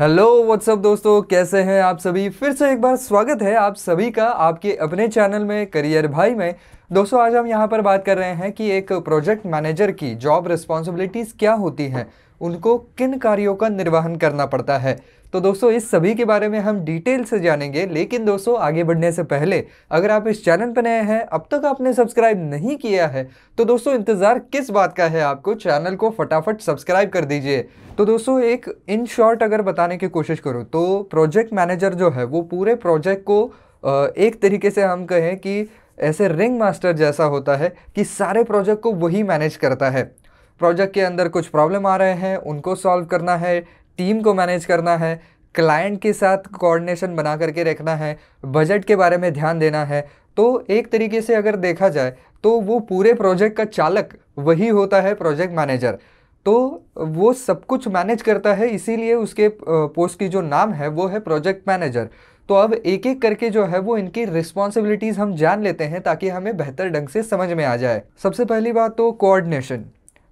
hello what's up दोस्तों कैसे हैं आप सभी फिर से एक बार स्वागत है आप सभी का आपके अपने चैनल में करियर भाई में दोस्तों आज हम यहाँ पर बात कर रहे हैं कि एक प्रोजेक्ट मैनेजर की जॉब रिस्पॉन्सिबिलिटीज़ क्या होती हैं उनको किन कार्यों का निर्वहन करना पड़ता है तो दोस्तों इस सभी के बारे में हम डिटेल से जानेंगे लेकिन दोस्तों आगे बढ़ने से पहले अगर आप इस चैनल पर नए हैं अब तक आपने सब्सक्राइब नहीं किया है तो दोस्तों इंतज़ार किस बात का है आपको चैनल को फटाफट सब्सक्राइब कर दीजिए तो दोस्तों एक इन शॉर्ट अगर बताने की कोशिश करो तो प्रोजेक्ट मैनेजर जो है वो पूरे प्रोजेक्ट को एक तरीके से हम कहें कि ऐसे रिंग मास्टर जैसा होता है कि सारे प्रोजेक्ट को वही मैनेज करता है प्रोजेक्ट के अंदर कुछ प्रॉब्लम आ रहे हैं उनको सॉल्व करना है टीम को मैनेज करना है क्लाइंट के साथ कोऑर्डिनेशन बना करके रखना है बजट के बारे में ध्यान देना है तो एक तरीके से अगर देखा जाए तो वो पूरे प्रोजेक्ट का चालक वही होता है प्रोजेक्ट मैनेजर तो वो सब कुछ मैनेज करता है इसीलिए उसके पोस्ट की जो नाम है वो है प्रोजेक्ट मैनेजर तो अब एक एक करके जो है वो इनकी रिस्पॉन्सिबिलिटीज़ हम जान लेते हैं ताकि हमें बेहतर ढंग से समझ में आ जाए सबसे पहली बात तो कोऑर्डिनेशन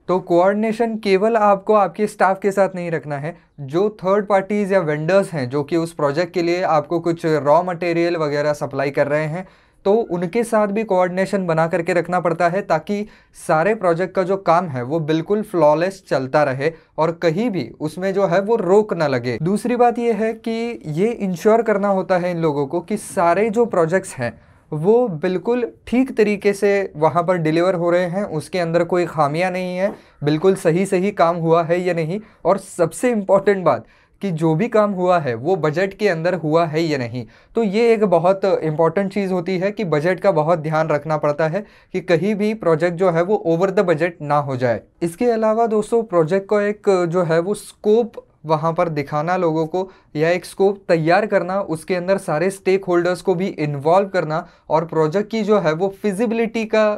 तो कोऑर्डिनेशन केवल आपको आपके स्टाफ के साथ नहीं रखना है जो थर्ड पार्टीज़ या वेंडर्स हैं जो कि उस प्रोजेक्ट के लिए आपको कुछ रॉ मटेरियल वगैरह सप्लाई कर रहे हैं तो उनके साथ भी कोऑर्डिनेशन बना करके रखना पड़ता है ताकि सारे प्रोजेक्ट का जो काम है वो बिल्कुल फ्लॉलेस चलता रहे और कहीं भी उसमें जो है वो रोक ना लगे दूसरी बात ये है कि ये इंश्योर करना होता है इन लोगों को कि सारे जो प्रोजेक्ट्स हैं वो बिल्कुल ठीक तरीके से वहाँ पर डिलीवर हो रहे हैं उसके अंदर कोई खामियाँ नहीं है बिल्कुल सही सही काम हुआ है या नहीं और सबसे इम्पॉर्टेंट बात कि जो भी काम हुआ है वो बजट के अंदर हुआ है या नहीं तो ये एक बहुत इंपॉर्टेंट चीज़ होती है कि बजट का बहुत ध्यान रखना पड़ता है कि कहीं भी प्रोजेक्ट जो है वो ओवर द बजट ना हो जाए इसके अलावा दोस्तों प्रोजेक्ट को एक जो है वो स्कोप वहाँ पर दिखाना लोगों को या एक स्कोप तैयार करना उसके अंदर सारे स्टेक होल्डर्स को भी इन्वॉल्व करना और प्रोजेक्ट की जो है वो फिजिबिलिटी का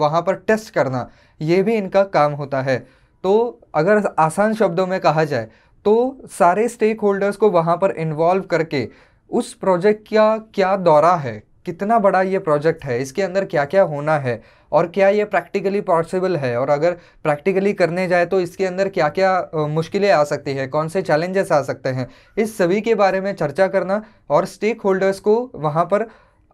वहाँ पर टेस्ट करना ये भी इनका काम होता है तो अगर आसान शब्दों में कहा जाए तो सारे स्टेक होल्डर्स को वहाँ पर इन्वॉल्व करके उस प्रोजेक्ट का क्या दौरा है कितना बड़ा ये प्रोजेक्ट है इसके अंदर क्या क्या होना है और क्या ये प्रैक्टिकली पॉसिबल है और अगर प्रैक्टिकली करने जाए तो इसके अंदर क्या क्या मुश्किलें आ सकती हैं कौन से चैलेंजेस आ सकते हैं इस सभी के बारे में चर्चा करना और स्टेक होल्डर्स को वहाँ पर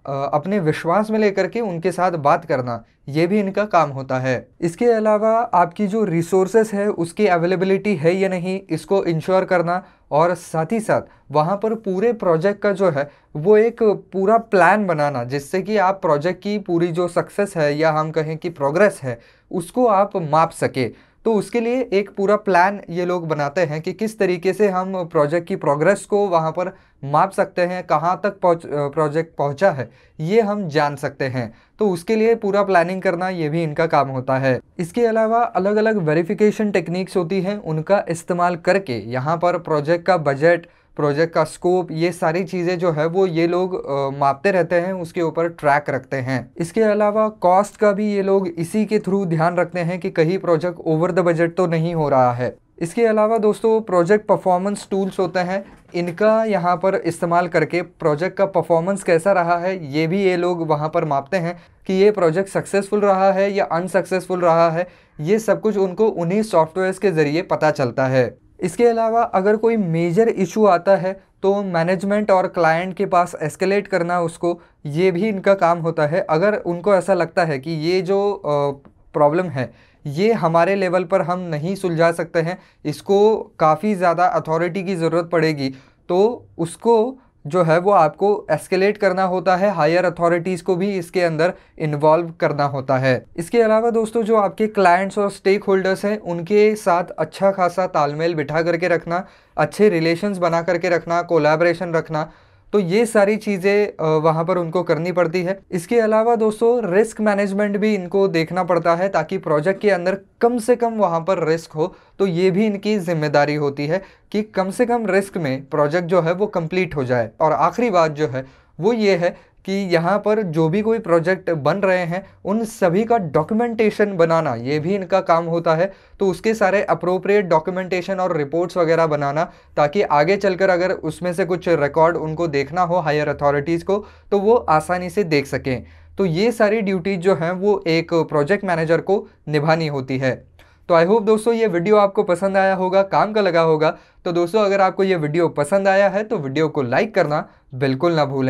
अपने विश्वास में लेकर के उनके साथ बात करना ये भी इनका काम होता है इसके अलावा आपकी जो रिसोर्सेज है उसकी अवेलेबिलिटी है या नहीं इसको इंश्योर करना और साथ ही साथ वहाँ पर पूरे प्रोजेक्ट का जो है वो एक पूरा प्लान बनाना जिससे कि आप प्रोजेक्ट की पूरी जो सक्सेस है या हम कहें कि प्रोग्रेस है उसको आप माप सके तो उसके लिए एक पूरा प्लान ये लोग बनाते हैं कि किस तरीके से हम प्रोजेक्ट की प्रोग्रेस को वहाँ पर माप सकते हैं कहाँ तक पहुँच प्रोजेक्ट पहुँचा है ये हम जान सकते हैं तो उसके लिए पूरा प्लानिंग करना ये भी इनका काम होता है इसके अलावा अलग अलग वेरिफिकेशन टेक्निक्स होती हैं उनका इस्तेमाल करके यहाँ पर प्रोजेक्ट का बजट प्रोजेक्ट का स्कोप ये सारी चीज़ें जो है वो ये लोग मापते रहते हैं उसके ऊपर ट्रैक रखते हैं इसके अलावा कॉस्ट का भी ये लोग इसी के थ्रू ध्यान रखते हैं कि कहीं प्रोजेक्ट ओवर द बजट तो नहीं हो रहा है इसके अलावा दोस्तों प्रोजेक्ट परफॉर्मेंस टूल्स होते हैं इनका यहाँ पर इस्तेमाल करके प्रोजेक्ट का परफॉर्मेंस कैसा रहा है ये भी ये लोग वहाँ पर मापते हैं कि ये प्रोजेक्ट सक्सेसफुल रहा है या अनसक्सेसफुल रहा है ये सब कुछ उनको उन्हीं सॉफ्टवेयर्स के ज़रिए पता चलता है इसके अलावा अगर कोई मेजर इशू आता है तो मैनेजमेंट और क्लाइंट के पास एस्केलेट करना उसको ये भी इनका काम होता है अगर उनको ऐसा लगता है कि ये जो प्रॉब्लम है ये हमारे लेवल पर हम नहीं सुलझा सकते हैं इसको काफ़ी ज़्यादा अथॉरिटी की ज़रूरत पड़ेगी तो उसको जो है वो आपको एस्केलेट करना होता है हायर अथॉरिटीज़ को भी इसके अंदर इन्वॉल्व करना होता है इसके अलावा दोस्तों जो आपके क्लाइंट्स और स्टेक होल्डर्स हैं उनके साथ अच्छा खासा तालमेल बिठा करके रखना अच्छे रिलेशंस बना करके रखना कोलैबोरेशन रखना तो ये सारी चीज़ें वहाँ पर उनको करनी पड़ती है इसके अलावा दोस्तों रिस्क मैनेजमेंट भी इनको देखना पड़ता है ताकि प्रोजेक्ट के अंदर कम से कम वहाँ पर रिस्क हो तो ये भी इनकी जिम्मेदारी होती है कि कम से कम रिस्क में प्रोजेक्ट जो है वो कंप्लीट हो जाए और आखिरी बात जो है वो ये है कि यहाँ पर जो भी कोई प्रोजेक्ट बन रहे हैं उन सभी का डॉक्यूमेंटेशन बनाना ये भी इनका काम होता है तो उसके सारे अप्रोप्रिएट डॉक्यूमेंटेशन और रिपोर्ट्स वगैरह बनाना ताकि आगे चलकर अगर उसमें से कुछ रिकॉर्ड उनको देखना हो हायर अथॉरिटीज़ को तो वो आसानी से देख सकें तो ये सारी ड्यूटीज़ जो हैं वो एक प्रोजेक्ट मैनेजर को निभानी होती है तो आई होप दोस्तों ये वीडियो आपको पसंद आया होगा काम का लगा होगा तो दोस्तों अगर आपको ये वीडियो पसंद आया है तो वीडियो को लाइक करना बिल्कुल ना भूलें